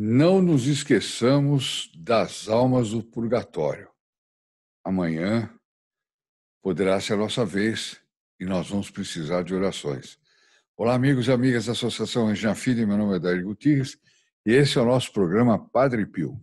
Não nos esqueçamos das almas do purgatório. Amanhã poderá ser a nossa vez e nós vamos precisar de orações. Olá, amigos e amigas da Associação Regina Filho, meu nome é Dair Gutierrez e esse é o nosso programa Padre Pio.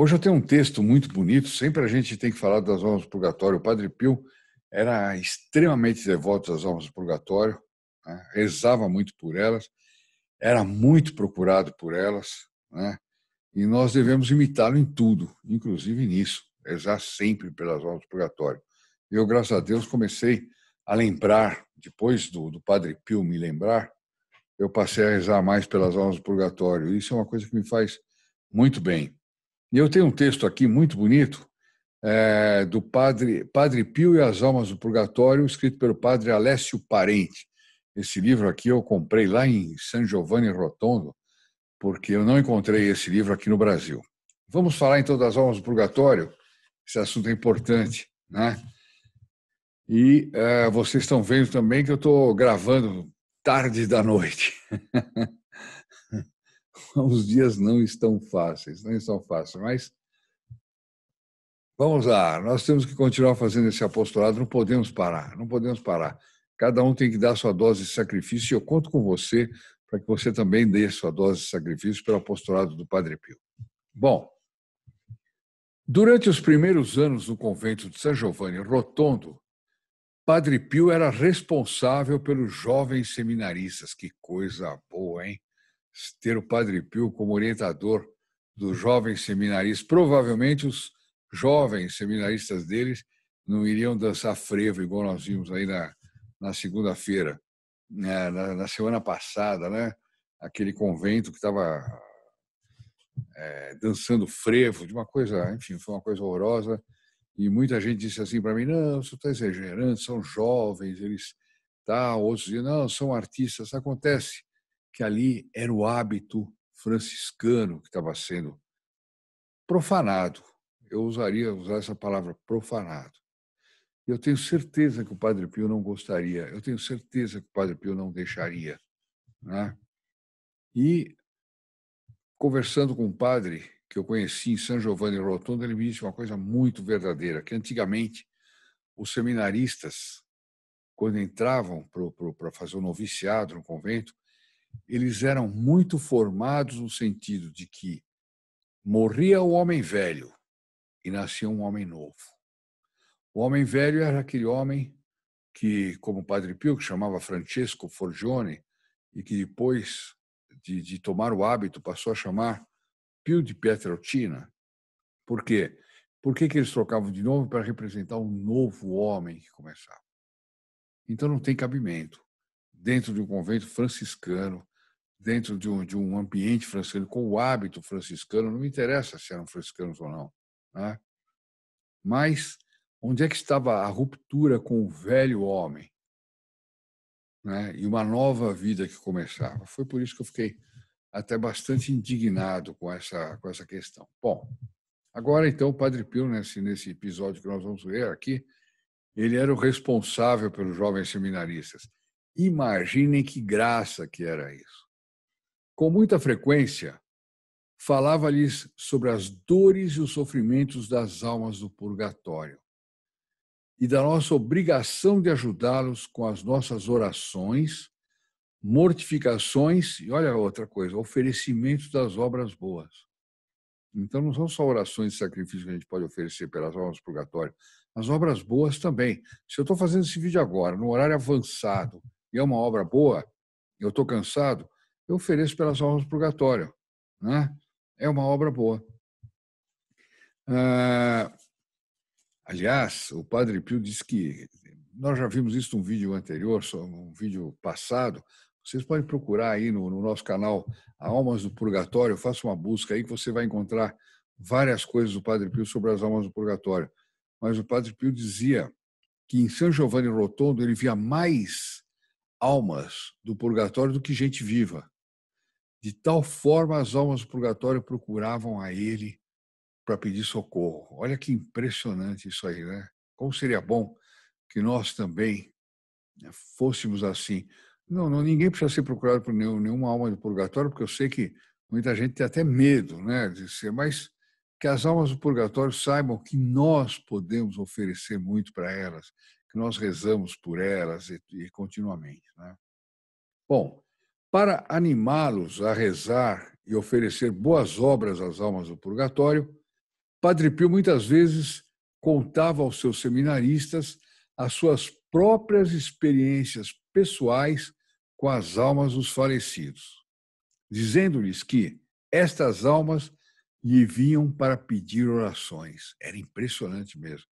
Hoje eu tenho um texto muito bonito, sempre a gente tem que falar das almas do purgatório. O Padre Pio era extremamente devoto às almas do purgatório, né? rezava muito por elas, era muito procurado por elas, né? e nós devemos imitá-lo em tudo, inclusive nisso, rezar sempre pelas almas do purgatório. Eu, graças a Deus, comecei a lembrar, depois do, do Padre Pio me lembrar, eu passei a rezar mais pelas almas do purgatório. Isso é uma coisa que me faz muito bem. E eu tenho um texto aqui muito bonito é, do padre, padre Pio e as Almas do Purgatório, escrito pelo padre Alessio Parente. Esse livro aqui eu comprei lá em San Giovanni Rotondo, porque eu não encontrei esse livro aqui no Brasil. Vamos falar então das almas do purgatório, esse assunto é importante, né? E é, vocês estão vendo também que eu estou gravando tarde da noite. os dias não estão fáceis, não estão fáceis, mas vamos lá, nós temos que continuar fazendo esse apostolado, não podemos parar, não podemos parar. Cada um tem que dar sua dose de sacrifício e eu conto com você para que você também dê sua dose de sacrifício pelo apostolado do Padre Pio. Bom, durante os primeiros anos no convento de São Giovanni Rotondo, Padre Pio era responsável pelos jovens seminaristas. Que coisa boa, hein? ter o Padre Pio como orientador dos jovens seminaristas. Provavelmente os jovens seminaristas deles não iriam dançar frevo, igual nós vimos aí na, na segunda-feira, na, né? na, na, semana passada, né? Aquele convento que estava é, dançando frevo, de uma coisa, enfim, foi uma coisa horrorosa. E muita gente disse assim para mim: não, você está exagerando, são jovens, eles. Tá, outros diziam: não, são artistas, acontece que ali era o hábito franciscano que estava sendo profanado. Eu usaria usar essa palavra profanado. Eu tenho certeza que o Padre Pio não gostaria. Eu tenho certeza que o Padre Pio não deixaria, né? E conversando com um padre que eu conheci em São Giovanni Rotondo, ele me disse uma coisa muito verdadeira, que antigamente os seminaristas, quando entravam para fazer o um noviciado no convento, eles eram muito formados no sentido de que morria o homem velho e nascia um homem novo. O homem velho era aquele homem que, como o Padre Pio, que chamava Francesco Forgione, e que depois de, de tomar o hábito passou a chamar Pio de Pietrelcina. Por quê? Por que, que eles trocavam de novo? Para representar um novo homem que começava. Então não tem cabimento dentro de um convento franciscano, dentro de um, de um ambiente franciscano, com o hábito franciscano, não me interessa se eram franciscanos ou não. Né? Mas onde é que estava a ruptura com o velho homem? Né? E uma nova vida que começava. Foi por isso que eu fiquei até bastante indignado com essa, com essa questão. Bom, agora então, o Padre Pio, nesse, nesse episódio que nós vamos ver aqui, ele era o responsável pelos jovens seminaristas. Imaginem que graça que era isso. Com muita frequência, falava-lhes sobre as dores e os sofrimentos das almas do purgatório e da nossa obrigação de ajudá-los com as nossas orações, mortificações e, olha outra coisa, oferecimento das obras boas. Então, não são só orações e sacrifícios que a gente pode oferecer pelas almas do purgatório, as obras boas também. Se eu estou fazendo esse vídeo agora, no horário avançado, e é uma obra boa, eu estou cansado, eu ofereço pelas almas do purgatório. Né? É uma obra boa. Ah, aliás, o Padre Pio disse que nós já vimos isso num vídeo anterior, um vídeo passado. Vocês podem procurar aí no, no nosso canal Almas do Purgatório, faça uma busca aí que você vai encontrar várias coisas do Padre Pio sobre as almas do purgatório. Mas o Padre Pio dizia que em São Giovanni Rotondo ele via mais almas do purgatório do que gente viva. De tal forma, as almas do purgatório procuravam a ele para pedir socorro. Olha que impressionante isso aí, né? Como seria bom que nós também né, fôssemos assim. Não, não ninguém precisa ser procurado por nenhum, nenhuma alma do purgatório, porque eu sei que muita gente tem até medo, né, de ser, mas que as almas do purgatório saibam que nós podemos oferecer muito para elas que nós rezamos por elas e, e continuamente. Né? Bom, para animá-los a rezar e oferecer boas obras às almas do purgatório, Padre Pio muitas vezes contava aos seus seminaristas as suas próprias experiências pessoais com as almas dos falecidos, dizendo-lhes que estas almas lhe vinham para pedir orações. Era impressionante mesmo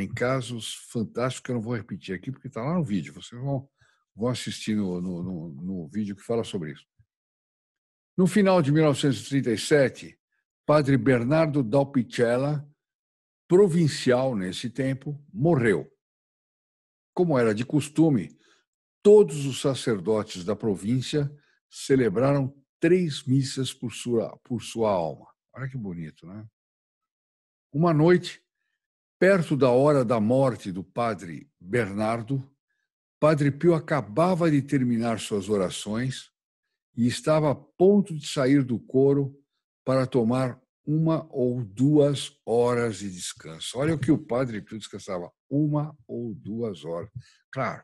em casos fantásticos que eu não vou repetir aqui, porque está lá no vídeo. Vocês vão, vão assistir no, no, no, no vídeo que fala sobre isso. No final de 1937, padre Bernardo Dalpicella, provincial nesse tempo, morreu. Como era de costume, todos os sacerdotes da província celebraram três missas por sua, por sua alma. Olha que bonito, né? Uma noite, Perto da hora da morte do padre Bernardo, Padre Pio acabava de terminar suas orações e estava a ponto de sair do coro para tomar uma ou duas horas de descanso. Olha o que o Padre Pio descansava: uma ou duas horas. Claro,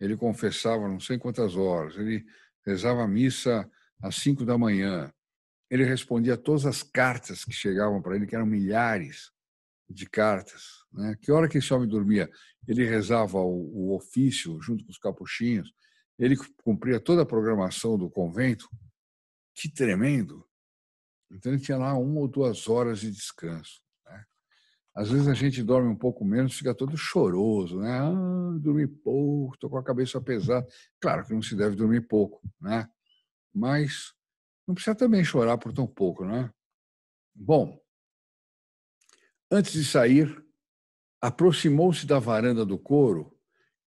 ele confessava não sei quantas horas, ele rezava a missa às cinco da manhã, ele respondia a todas as cartas que chegavam para ele, que eram milhares de cartas. Né? Que hora que esse homem dormia? Ele rezava o, o ofício junto com os capuchinhos, ele cumpria toda a programação do convento. Que tremendo! Então ele tinha lá uma ou duas horas de descanso. Né? Às vezes a gente dorme um pouco menos, fica todo choroso, né? Ah, dormi pouco, estou com a cabeça pesada. Claro que não se deve dormir pouco, né? Mas não precisa também chorar por tão pouco, né? Bom, Antes de sair, aproximou-se da varanda do coro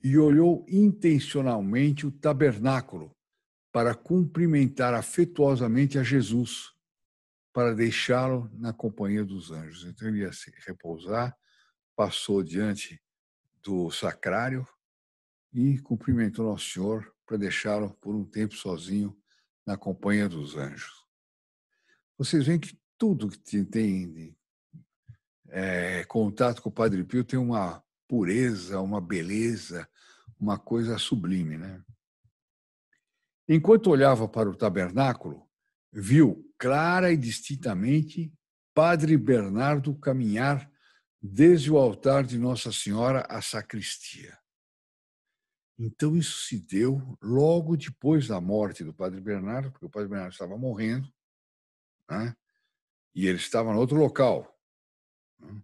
e olhou intencionalmente o tabernáculo para cumprimentar afetuosamente a Jesus, para deixá-lo na companhia dos anjos. Então ele ia se repousar, passou diante do sacrário e cumprimentou Nosso Senhor para deixá-lo por um tempo sozinho na companhia dos anjos. Vocês veem que tudo que tem é, contato com o Padre Pio tem uma pureza, uma beleza, uma coisa sublime. Né? Enquanto olhava para o tabernáculo, viu clara e distintamente Padre Bernardo caminhar desde o altar de Nossa Senhora à sacristia. Então, isso se deu logo depois da morte do Padre Bernardo, porque o Padre Bernardo estava morrendo, né? e ele estava em outro local, né?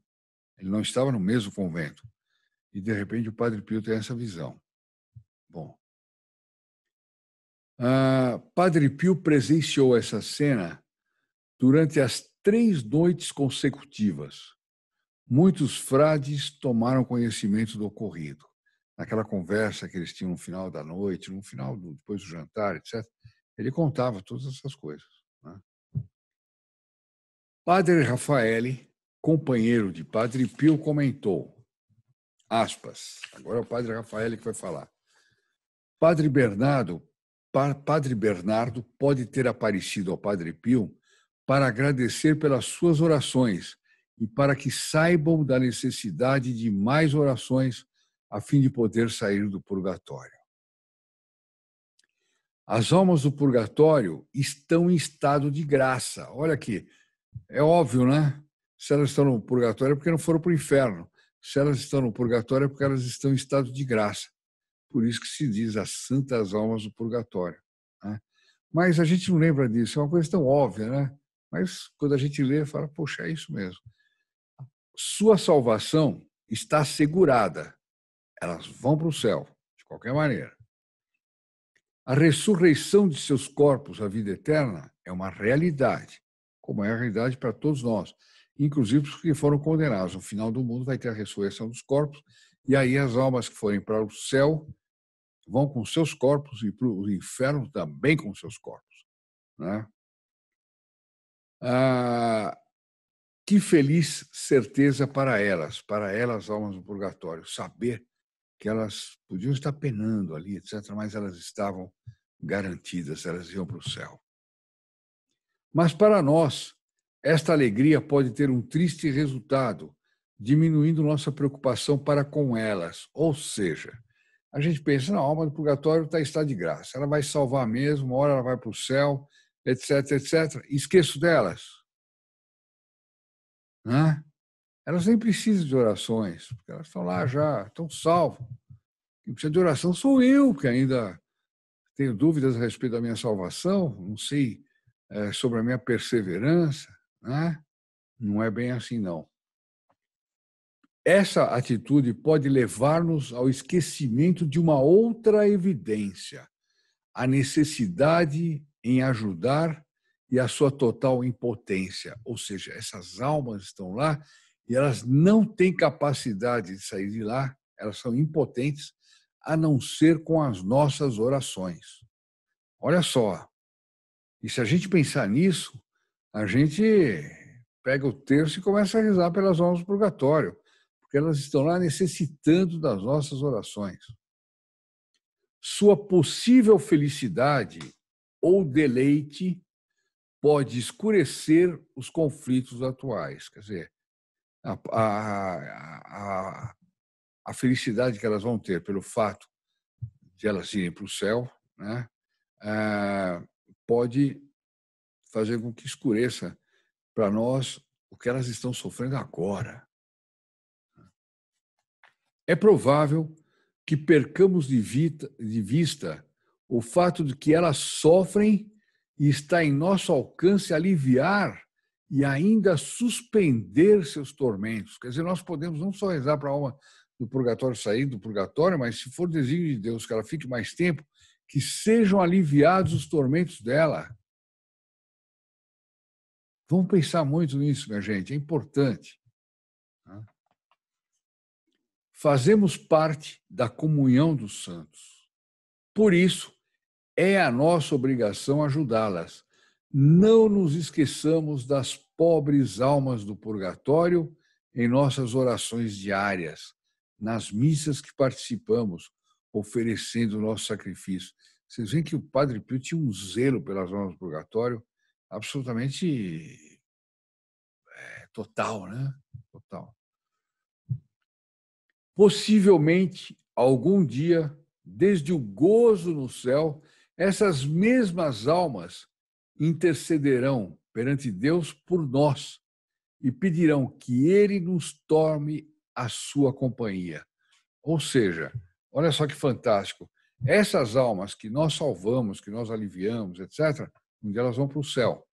Ele não estava no mesmo convento. E, de repente, o Padre Pio tem essa visão. Bom, ah, Padre Pio presenciou essa cena durante as três noites consecutivas. Muitos frades tomaram conhecimento do ocorrido. Naquela conversa que eles tinham no final da noite, no final do, depois do jantar, etc., ele contava todas essas coisas. Né? Padre Rafael companheiro de Padre Pio comentou, aspas, agora é o Padre Rafael que vai falar. Padre Bernardo, Padre Bernardo pode ter aparecido ao Padre Pio para agradecer pelas suas orações e para que saibam da necessidade de mais orações a fim de poder sair do purgatório. As almas do purgatório estão em estado de graça. Olha aqui, é óbvio, né? Se elas estão no purgatório é porque não foram para o inferno. Se elas estão no purgatório é porque elas estão em estado de graça. Por isso que se diz as santas almas do purgatório. Né? Mas a gente não lembra disso, é uma coisa tão óbvia, né? Mas quando a gente lê, fala, poxa, é isso mesmo. Sua salvação está assegurada. Elas vão para o céu, de qualquer maneira. A ressurreição de seus corpos à vida eterna é uma realidade, como é a realidade para todos nós inclusive os que foram condenados. No final do mundo vai ter a ressurreição dos corpos, e aí as almas que forem para o céu vão com seus corpos e para o inferno também com seus corpos. Né? Ah, que feliz certeza para elas, para elas, almas do purgatório, saber que elas podiam estar penando ali, etc., mas elas estavam garantidas, elas iam para o céu. Mas para nós, esta alegria pode ter um triste resultado, diminuindo nossa preocupação para com elas. Ou seja, a gente pensa, não, a alma do purgatório tá, está de graça, ela vai salvar mesmo, uma hora ela vai para o céu, etc, etc. Esqueço delas. Né? Elas nem precisam de orações, porque elas estão lá já, estão salvas. Quem precisa de oração sou eu, que ainda tenho dúvidas a respeito da minha salvação, não sei é, sobre a minha perseverança né? não é bem assim, não. Essa atitude pode levar-nos ao esquecimento de uma outra evidência, a necessidade em ajudar e a sua total impotência. Ou seja, essas almas estão lá e elas não têm capacidade de sair de lá, elas são impotentes, a não ser com as nossas orações. Olha só, e se a gente pensar nisso, a gente pega o terço e começa a rezar pelas almas do purgatório, porque elas estão lá necessitando das nossas orações. Sua possível felicidade ou deleite pode escurecer os conflitos atuais. Quer dizer, a, a, a, a felicidade que elas vão ter pelo fato de elas irem para o céu, né, eh, pode fazer com que escureça para nós o que elas estão sofrendo agora. É provável que percamos de, vita, de vista o fato de que elas sofrem e está em nosso alcance aliviar e ainda suspender seus tormentos. Quer dizer, nós podemos não só rezar para a alma do purgatório sair do purgatório, mas se for desígnio de Deus que ela fique mais tempo, que sejam aliviados os tormentos dela. Vamos pensar muito nisso, minha gente, é importante. Tá? Fazemos parte da comunhão dos santos. Por isso, é a nossa obrigação ajudá-las. Não nos esqueçamos das pobres almas do purgatório em nossas orações diárias, nas missas que participamos, oferecendo o nosso sacrifício. Vocês veem que o Padre Pio tinha um zelo pelas almas do purgatório absolutamente é, total, né? Total. Possivelmente, algum dia, desde o gozo no céu, essas mesmas almas intercederão perante Deus por nós e pedirão que Ele nos torne a sua companhia. Ou seja, olha só que fantástico. Essas almas que nós salvamos, que nós aliviamos, etc., um dia elas vão para o céu.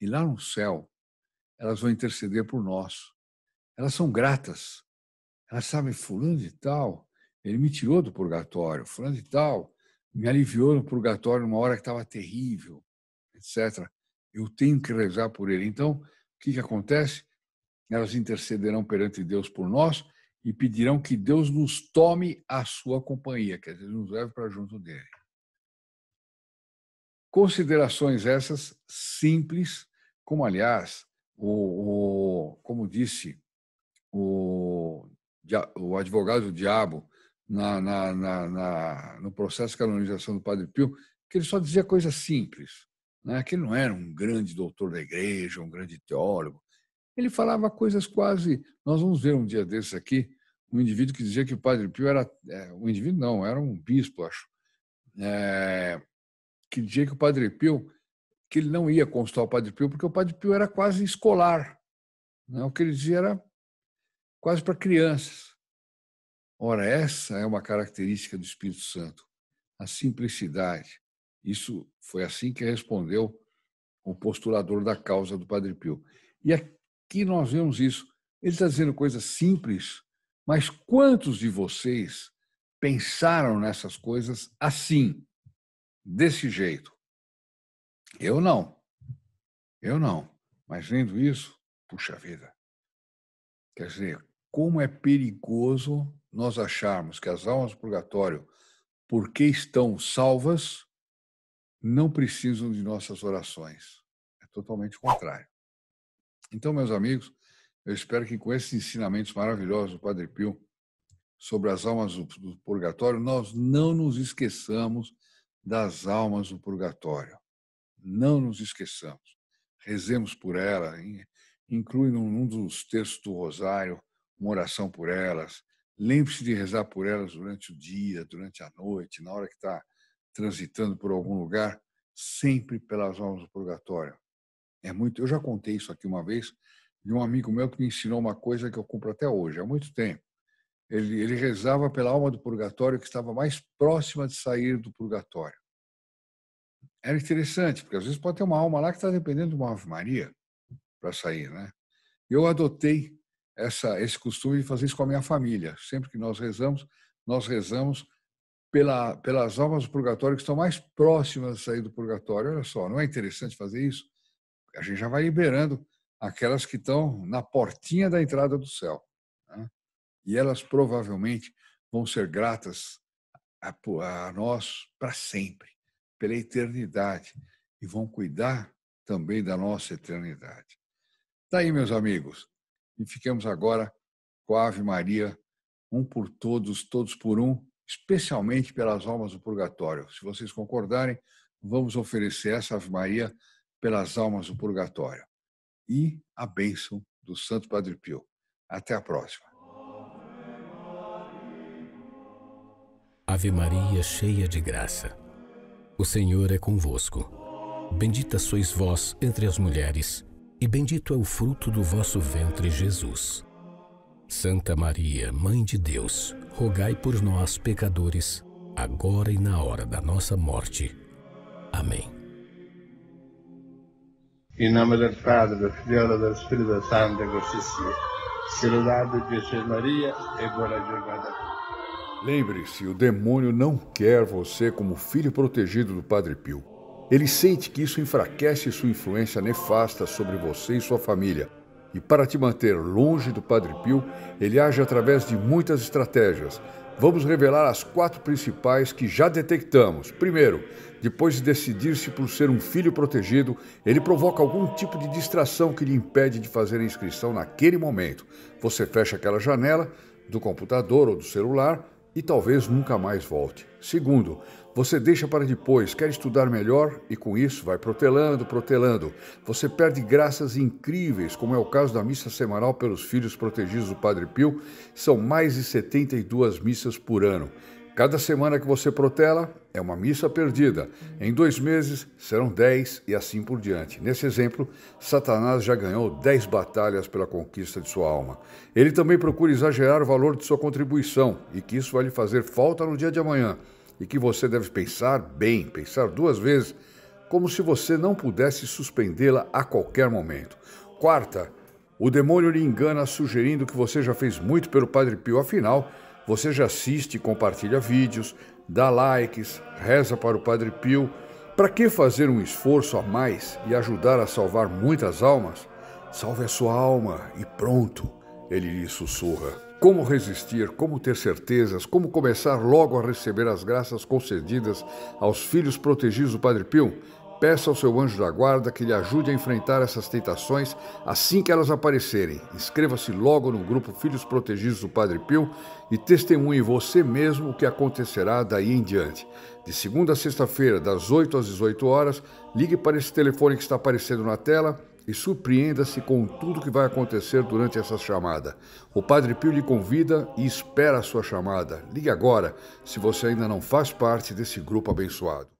E lá no céu, elas vão interceder por nós. Elas são gratas. Elas sabem, fulano de tal, ele me tirou do purgatório. Fulano de tal, me aliviou no purgatório numa hora que estava terrível, etc. Eu tenho que rezar por ele. Então, o que, que acontece? Elas intercederão perante Deus por nós e pedirão que Deus nos tome a sua companhia, quer dizer, nos leve para junto dele. Considerações essas simples, como aliás, o, o como disse o, o advogado do diabo na, na, na, na, no processo de canonização do Padre Pio, que ele só dizia coisas simples, né? que ele não era um grande doutor da igreja, um grande teólogo. Ele falava coisas quase. Nós vamos ver um dia desses aqui um indivíduo que dizia que o Padre Pio era. É, um indivíduo não, era um bispo, acho. É, que dia que o Padre Pio, que ele não ia consultar o Padre Pio, porque o Padre Pio era quase escolar. Né? O que ele dizia era quase para crianças. Ora, essa é uma característica do Espírito Santo, a simplicidade. Isso foi assim que respondeu o postulador da causa do Padre Pio. E aqui nós vemos isso. Ele está dizendo coisas simples, mas quantos de vocês pensaram nessas coisas assim? desse jeito. Eu não. Eu não. Mas vendo isso, puxa vida. Quer dizer, como é perigoso nós acharmos que as almas do purgatório, porque estão salvas, não precisam de nossas orações. É totalmente o contrário. Então, meus amigos, eu espero que com esses ensinamentos maravilhosos do Padre Pio sobre as almas do, do purgatório, nós não nos esqueçamos das almas no purgatório. Não nos esqueçamos. Rezemos por elas, inclui num dos textos do Rosário uma oração por elas. Lembre-se de rezar por elas durante o dia, durante a noite, na hora que está transitando por algum lugar, sempre pelas almas do purgatório. É muito. Eu já contei isso aqui uma vez de um amigo meu que me ensinou uma coisa que eu cumpro até hoje, há muito tempo. Ele, ele rezava pela alma do purgatório que estava mais próxima de sair do purgatório. Era interessante, porque às vezes pode ter uma alma lá que está dependendo de uma ave-maria para sair, né? Eu adotei essa, esse costume de fazer isso com a minha família. Sempre que nós rezamos, nós rezamos pela, pelas almas do purgatório que estão mais próximas de sair do purgatório. Olha só, não é interessante fazer isso? A gente já vai liberando aquelas que estão na portinha da entrada do céu. E elas provavelmente vão ser gratas a, a nós para sempre, pela eternidade, e vão cuidar também da nossa eternidade. Daí, tá aí, meus amigos, e ficamos agora com a Ave Maria, um por todos, todos por um, especialmente pelas almas do purgatório. Se vocês concordarem, vamos oferecer essa Ave Maria pelas almas do purgatório e a bênção do Santo Padre Pio. Até a próxima. Ave Maria, cheia de graça. O Senhor é convosco. Bendita sois vós entre as mulheres, e bendito é o fruto do vosso ventre, Jesus. Santa Maria, Mãe de Deus, rogai por nós, pecadores, agora e na hora da nossa morte. Amém. Em nome do Padre, do Filho e do Espírito Santo, così sia. Salutate Gesù Maria e boa giornata Lembre-se, o demônio não quer você como filho protegido do Padre Pio. Ele sente que isso enfraquece sua influência nefasta sobre você e sua família. E para te manter longe do Padre Pio, ele age através de muitas estratégias. Vamos revelar as quatro principais que já detectamos. Primeiro, depois de decidir-se por ser um filho protegido, ele provoca algum tipo de distração que lhe impede de fazer a inscrição naquele momento. Você fecha aquela janela do computador ou do celular e talvez nunca mais volte. Segundo, você deixa para depois, quer estudar melhor e com isso vai protelando, protelando. Você perde graças incríveis, como é o caso da missa semanal pelos filhos protegidos do Padre Pio, são mais de 72 missas por ano. Cada semana que você protela é uma missa perdida. Em dois meses serão dez e assim por diante. Nesse exemplo, Satanás já ganhou dez batalhas pela conquista de sua alma. Ele também procura exagerar o valor de sua contribuição e que isso vai lhe fazer falta no dia de amanhã. E que você deve pensar bem, pensar duas vezes, como se você não pudesse suspendê-la a qualquer momento. Quarta, o demônio lhe engana sugerindo que você já fez muito pelo Padre Pio, afinal você já assiste, compartilha vídeos, dá likes, reza para o Padre Pio. Para que fazer um esforço a mais e ajudar a salvar muitas almas? Salve a sua alma e pronto, ele lhe sussurra. Como resistir, como ter certezas, como começar logo a receber as graças concedidas aos filhos protegidos do Padre Pio? Peça ao seu anjo da guarda que lhe ajude a enfrentar essas tentações assim que elas aparecerem. Inscreva-se logo no grupo Filhos Protegidos do Padre Pio e testemunhe você mesmo o que acontecerá daí em diante. De segunda a sexta-feira, das 8 às 18 horas, ligue para esse telefone que está aparecendo na tela e surpreenda-se com tudo o que vai acontecer durante essa chamada. O Padre Pio lhe convida e espera a sua chamada. Ligue agora, se você ainda não faz parte desse grupo abençoado.